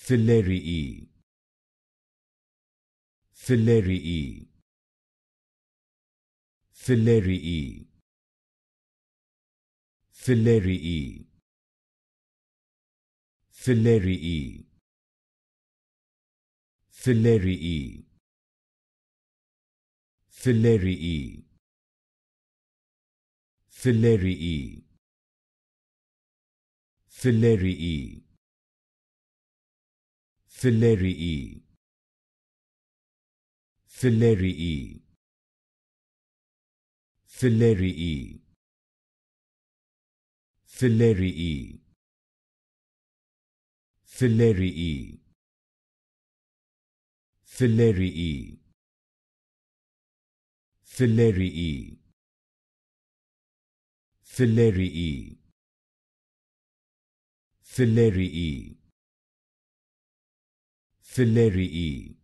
Filarii. Philarii. Philarii. Philarii. Philarii. Philarii. Philarii. Philarii. Filerii. Filerii. Filerii. Filerii. Filerii. Filerii. Filerii. Filerii. Filerii. Filarii.